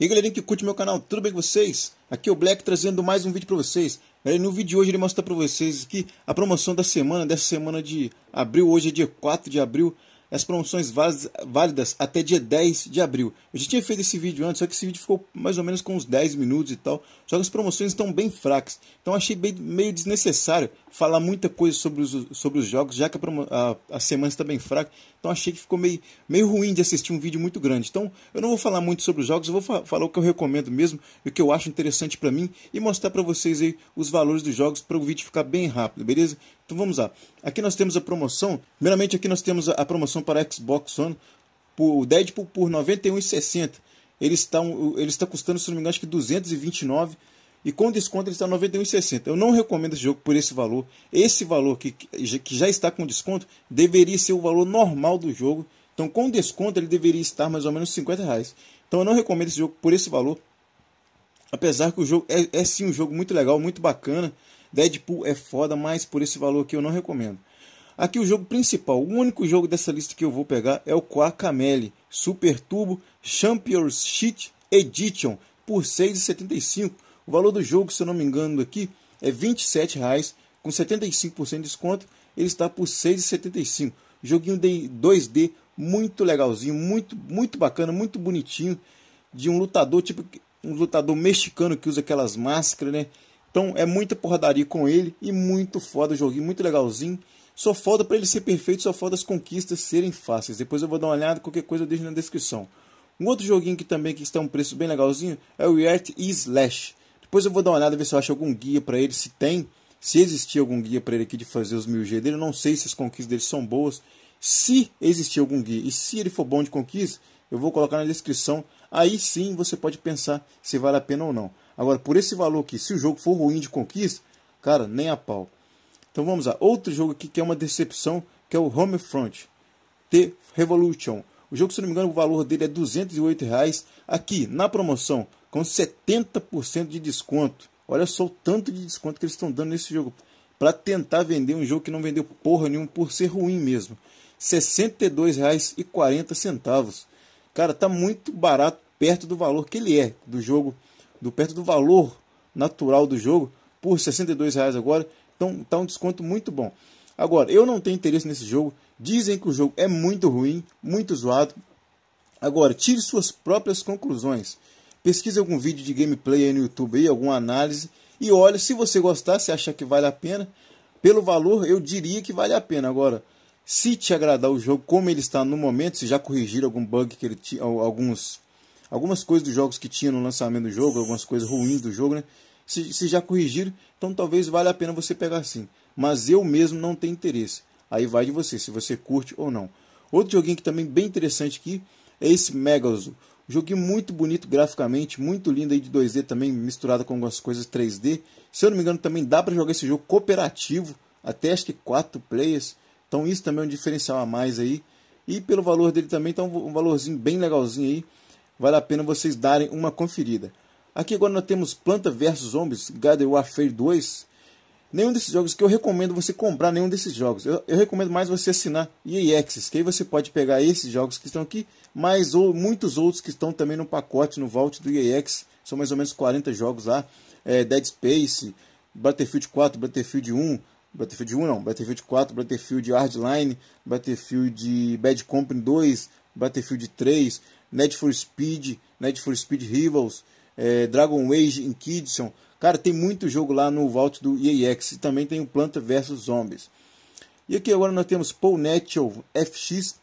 E aí galerinha que curte meu canal, tudo bem com vocês? Aqui é o Black trazendo mais um vídeo para vocês. Galera, no vídeo de hoje ele mostra para vocês aqui a promoção da semana, dessa semana de abril, hoje é dia 4 de abril. As promoções válidas até dia 10 de abril. Eu já tinha feito esse vídeo antes, só que esse vídeo ficou mais ou menos com uns 10 minutos e tal. Só que as promoções estão bem fracas. Então achei bem, meio desnecessário falar muita coisa sobre os, sobre os jogos, já que a, a, a, semana está bem fraca, então achei que ficou meio, meio ruim de assistir um vídeo muito grande. Então eu não vou falar muito sobre os jogos, eu vou fa falar o que eu recomendo mesmo, e o que eu acho interessante para mim e mostrar para vocês aí os valores dos jogos para o vídeo ficar bem rápido, beleza? Então vamos lá. Aqui nós temos a promoção, primeiramente aqui nós temos a, a promoção para Xbox One, por, Deadpool por R$ 91,60 ele está, ele está custando, se não me engano, acho que 229 e com desconto ele está 91,60. Eu não recomendo esse jogo por esse valor. Esse valor que, que já está com desconto deveria ser o valor normal do jogo. Então, com desconto, ele deveria estar mais ou menos 50. Reais. Então, eu não recomendo esse jogo por esse valor. Apesar que o jogo é, é sim um jogo muito legal, muito bacana. Deadpool é foda, mas por esse valor aqui eu não recomendo. Aqui o jogo principal, o único jogo dessa lista que eu vou pegar é o Quacamele Super Turbo Championship Edition por 6,75 o valor do jogo, se eu não me engano aqui, é R$ 27,00, com 75% de desconto, ele está por R$ 6,75. Joguinho de 2D, muito legalzinho, muito, muito bacana, muito bonitinho, de um lutador, tipo um lutador mexicano que usa aquelas máscaras, né? Então é muita porradaria com ele e muito foda o joguinho, muito legalzinho. Só falta para ele ser perfeito, só falta as conquistas serem fáceis. Depois eu vou dar uma olhada, qualquer coisa eu deixo na descrição. Um outro joguinho que também que está um preço bem legalzinho é o Earth Slash. Depois eu vou dar uma olhada, ver se eu acho algum guia para ele, se tem, se existir algum guia para ele aqui de fazer os 1000G dele. Eu não sei se as conquistas dele são boas. Se existir algum guia e se ele for bom de conquista, eu vou colocar na descrição. Aí sim você pode pensar se vale a pena ou não. Agora, por esse valor aqui, se o jogo for ruim de conquista, cara, nem a pau. Então vamos lá. Outro jogo aqui que é uma decepção, que é o Homefront The Revolution. O jogo, se não me engano, o valor dele é R$ 208 reais. Aqui, na promoção, com 70% de desconto. Olha só o tanto de desconto que eles estão dando nesse jogo. Para tentar vender um jogo que não vendeu porra nenhuma por ser ruim mesmo. R$ 62,40. Cara, tá muito barato perto do valor que ele é do jogo, do perto do valor natural do jogo por R$ 62,00 agora. Então tá um desconto muito bom. Agora, eu não tenho interesse nesse jogo. Dizem que o jogo é muito ruim, muito zoado. Agora, tire suas próprias conclusões. Pesquise algum vídeo de gameplay aí no YouTube, aí, alguma análise. E olha, se você gostar, se achar que vale a pena, pelo valor eu diria que vale a pena. Agora, se te agradar o jogo como ele está no momento, se já corrigir algum bug que ele tinha, alguns algumas coisas dos jogos que tinha no lançamento do jogo, algumas coisas ruins do jogo, né? Se, se já corrigiram, então talvez valha a pena você pegar sim. Mas eu mesmo não tenho interesse. Aí vai de você, se você curte ou não. Outro joguinho que também bem interessante aqui é esse Megazoo. Joguinho muito bonito graficamente, muito lindo aí de 2D também, misturado com algumas coisas 3D. Se eu não me engano, também dá para jogar esse jogo cooperativo, até acho que 4 players. Então isso também é um diferencial a mais aí. E pelo valor dele também, então um valorzinho bem legalzinho aí. Vale a pena vocês darem uma conferida. Aqui agora nós temos Planta vs Zombies Garden Warfare 2. Nenhum desses jogos que eu recomendo você comprar nenhum desses jogos. Eu, eu recomendo mais você assinar EAXs, que aí você pode pegar esses jogos que estão aqui, mas ou muitos outros que estão também no pacote, no vault do EAX. São mais ou menos 40 jogos lá. É, Dead Space, Battlefield 4, Battlefield 1, Battlefield 1 não, Battlefield 4, Battlefield Hardline, Battlefield Bad Company 2, Battlefield 3, Need for Speed, Need for Speed Rivals, é, Dragon Age Inquisition. Cara, tem muito jogo lá no vault do EAX. E também tem o Planta vs Zombies. E aqui agora nós temos Paul Natural FX.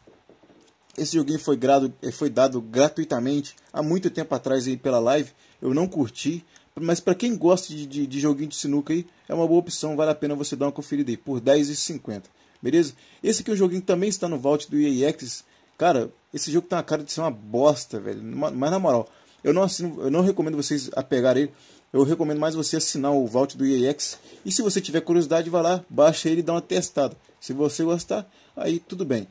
Esse joguinho foi, grado, eh, foi dado gratuitamente há muito tempo atrás aí pela live. Eu não curti, mas para quem gosta de, de, de, joguinho de sinuca aí, é uma boa opção, vale a pena você dar uma conferida aí, por R$10,50, beleza? Esse aqui é um joguinho que também está no vault do EAX, cara, esse jogo tá na cara de ser uma bosta, velho, mas na moral, eu não, assino, eu não recomendo vocês apegar ele, eu recomendo mais você assinar o vault do EAx. E se você tiver curiosidade, vá lá, baixa ele e dá uma testada. Se você gostar, aí tudo bem.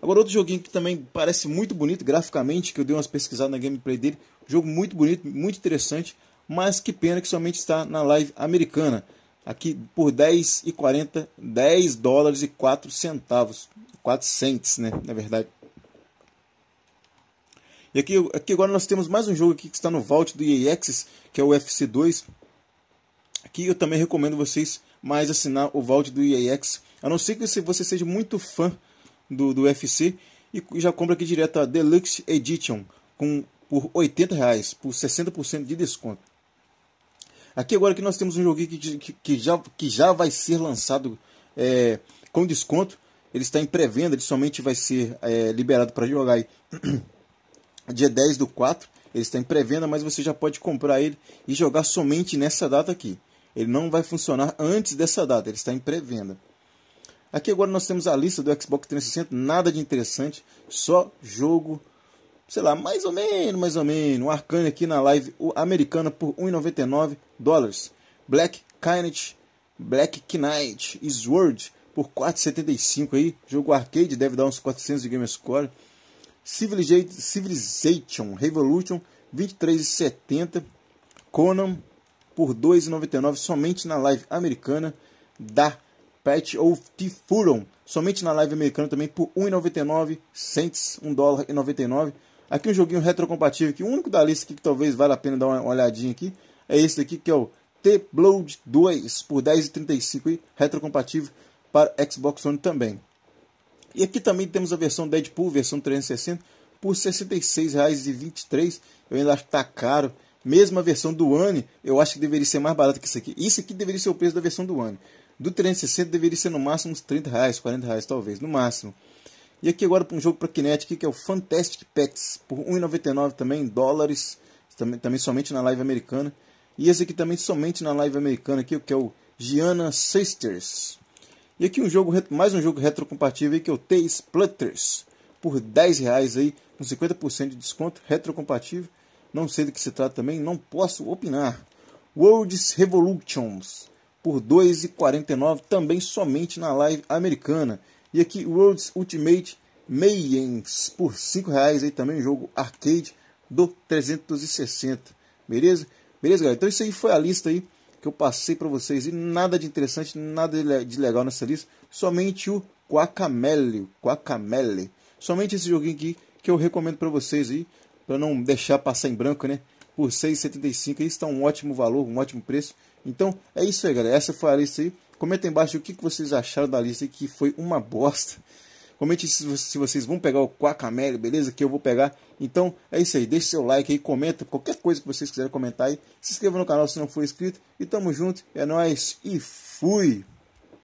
Agora outro joguinho que também parece muito bonito graficamente, que eu dei umas pesquisadas na gameplay dele. Jogo muito bonito, muito interessante, mas que pena que somente está na live americana. Aqui por 10,40, e 10 dólares e 4 centavos, 4 cents, né, na verdade. E aqui, aqui agora nós temos mais um jogo aqui que está no vault do EA Access, que é o UFC 2. Aqui eu também recomendo vocês mais assinar o vault do EA Access. A não ser que você seja muito fã do, do UFC e já compra aqui direto a Deluxe Edition com, por 80 reais, por 60% de desconto. Aqui agora que nós temos um joguinho que, que, já, que já vai ser lançado é, com desconto. Ele está em pré-venda, ele somente vai ser é, liberado para jogar aí. dia 10 do 4. Ele está em pré-venda, mas você já pode comprar ele e jogar somente nessa data aqui. Ele não vai funcionar antes dessa data, ele está em pré-venda. Aqui agora nós temos a lista do Xbox 360, nada de interessante, só jogo, sei lá, mais ou menos, mais ou menos. um Arcane aqui na live o americana por 1,99 dólares. Black Knight, Black Knight e Sword por 4,75 aí. Jogo arcade deve dar uns 400 de game score. Civilization Revolution 23,70. Conan por 2,99 somente na live americana da Pet of Tifuron. Somente na live americana também por 1,99 cents, 1 dólar e 99. Aqui um joguinho retrocompatível que o único da lista que talvez valha a pena dar uma olhadinha aqui é esse aqui que é o T-Blood 2 por 10,35 retrocompatível para Xbox One também. E aqui também temos a versão Deadpool, versão 360, por R$ 66,23. Eu ainda acho que tá caro. Mesmo a versão do One, eu acho que deveria ser mais barato que isso aqui. Isso aqui deveria ser o preço da versão do One. Do 360 deveria ser no máximo uns 30 reais, 40 reais talvez, no máximo. E aqui agora para um jogo para Kinetic, que é o Fantastic Pets, por 1,99 também, em dólares, também, também somente na live americana. E esse aqui também somente na live americana, aqui, que é o Gianna Sisters, e aqui um jogo, mais um jogo retrocompatível aí, que é o T-Splutters, por R$10,00 aí, com 50% de desconto, retrocompatível. Não sei do que se trata também, não posso opinar. Worlds Revolutions, por R$ 2,49, também somente na live americana. E aqui Worlds Ultimate Mayhems, por R$ reais aí também, um jogo arcade do 360. Beleza? Beleza, galera? Então isso aí foi a lista aí que eu passei para vocês. E nada de interessante, nada de legal nessa lista. Somente o Quacamele. Quacamele. Somente esse joguinho aqui que eu recomendo para vocês aí. Para não deixar passar em branco, né? Por 6,75. Isso está um ótimo valor, um ótimo preço. Então é isso aí, galera. Essa foi a lista aí. Comenta embaixo o que, que vocês acharam da lista que foi uma bosta. Comente se vocês vão pegar o Quacamelli, beleza? Que eu vou pegar. Então é isso aí. Deixe seu like aí, comenta qualquer coisa que vocês quiserem comentar aí. Se inscreva no canal se não for inscrito. E tamo junto. É nóis. E fui!